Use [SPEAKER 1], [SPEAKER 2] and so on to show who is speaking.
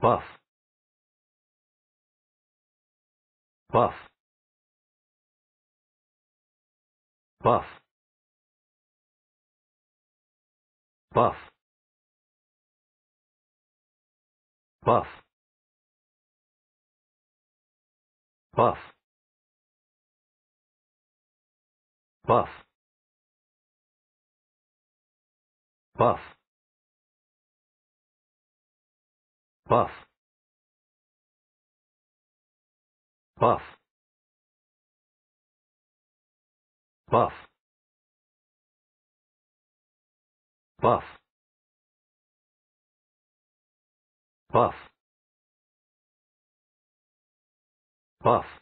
[SPEAKER 1] Buff. Buff. Buff. Buff. Buff. Buff. Buff. Buff. buff buff buff buff buff buff